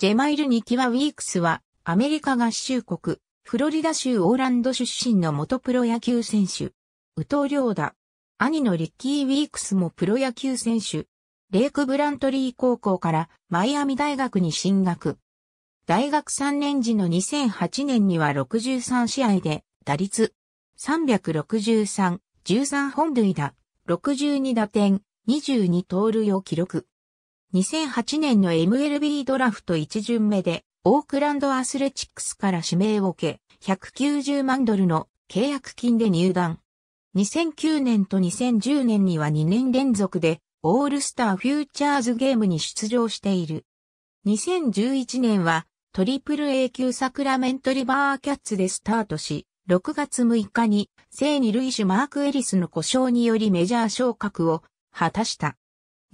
ジェマイル・ニキワ・ウィークスは、アメリカ合衆国、フロリダ州オーランド出身の元プロ野球選手。宇藤ーダ。兄のリッキー・ウィークスもプロ野球選手。レイク・ブラントリー高校からマイアミ大学に進学。大学3年時の2008年には63試合で、打率363、13本塁打、62打点、22盗塁を記録。2008年の MLB ドラフト1巡目で、オークランドアスレチックスから指名を受け、190万ドルの契約金で入団。2009年と2010年には2年連続で、オールスターフューチャーズゲームに出場している。2011年は、トリプル A 級サクラメントリバーキャッツでスタートし、6月6日に、聖二塁手マーク・エリスの故障によりメジャー昇格を果たした。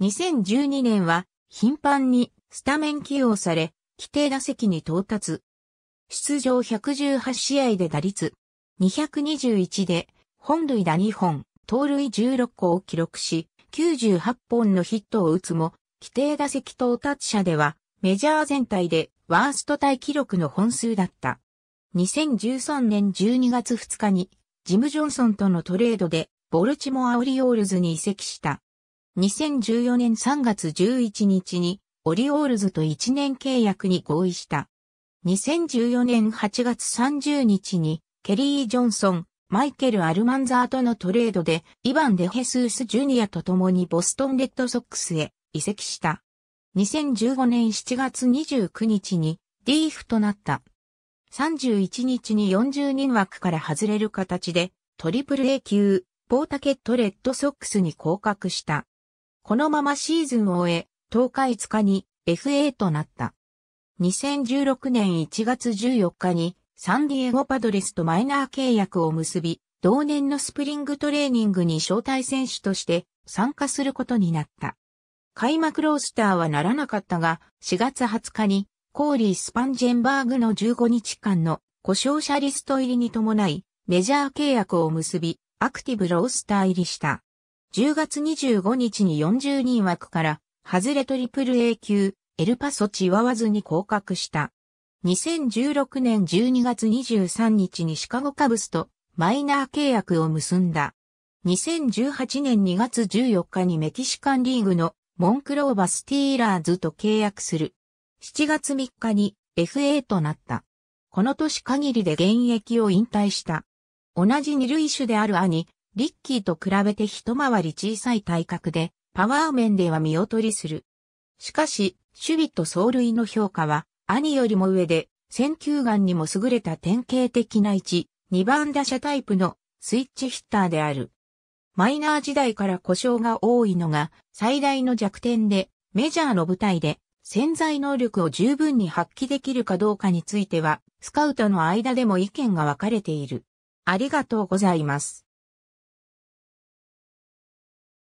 2012年は頻繁にスタメン起用され、規定打席に到達。出場118試合で打率221で本塁打2本、盗塁16個を記録し、98本のヒットを打つも、規定打席到達者ではメジャー全体でワーストタイ記録の本数だった。2013年12月2日にジム・ジョンソンとのトレードでボルチモア・オリオールズに移籍した。2014年3月11日にオリオールズと1年契約に合意した。2014年8月30日にケリー・ジョンソン、マイケル・アルマンザーとのトレードでイヴァン・デヘスース・ジュニアと共にボストン・レッドソックスへ移籍した。2015年7月29日にーフとなった。31日に40人枠から外れる形でトリプル A 級ポータケット・レッドソックスに降格した。このままシーズンを終え、10日5日に FA となった。2016年1月14日にサンディエゴパドレスとマイナー契約を結び、同年のスプリングトレーニングに招待選手として参加することになった。開幕ロースターはならなかったが、4月20日にコーリー・スパンジェンバーグの15日間の故障者リスト入りに伴い、メジャー契約を結び、アクティブロースター入りした。10月25日に40人枠から外れトリプル A 級エルパソチワワズに降格した。2016年12月23日にシカゴカブスとマイナー契約を結んだ。2018年2月14日にメキシカンリーグのモンクローバスティーラーズと契約する。7月3日に FA となった。この年限りで現役を引退した。同じ二類種である兄、リッキーと比べて一回り小さい体格で、パワー面では見劣りする。しかし、守備と走塁の評価は、兄よりも上で、選球眼にも優れた典型的な位置、2番打者タイプのスイッチヒッターである。マイナー時代から故障が多いのが最大の弱点で、メジャーの舞台で潜在能力を十分に発揮できるかどうかについては、スカウトの間でも意見が分かれている。ありがとうございます。